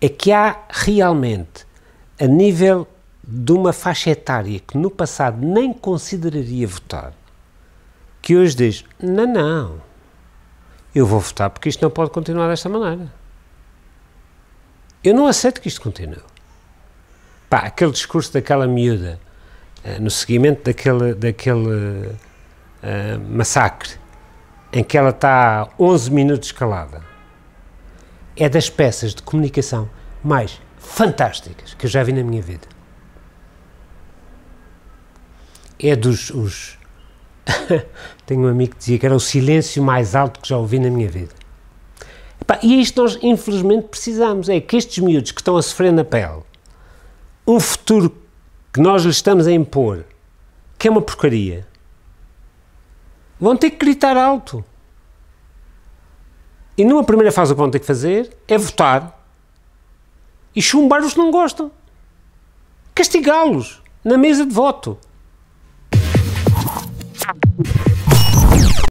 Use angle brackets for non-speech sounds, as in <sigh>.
é que há realmente, a nível de uma faixa etária que no passado nem consideraria votar, que hoje diz: não, não, eu vou votar porque isto não pode continuar desta maneira. Eu não aceito que isto continue. Pá, aquele discurso daquela miúda, eh, no seguimento daquele, daquele uh, massacre, em que ela está 11 minutos calada, é das peças de comunicação mais fantásticas que eu já vi na minha vida. É dos. Os <laughs> Tenho um amigo que dizia que era o silêncio mais alto que já ouvi na minha vida. Epá, e é isto nós, infelizmente, precisamos: é que estes miúdos que estão a sofrer na pele, um futuro que nós lhes estamos a impor, que é uma porcaria, vão ter que gritar alto. E numa primeira fase o que vão ter que fazer é votar e chumbar os que não gostam. Castigá-los na mesa de voto.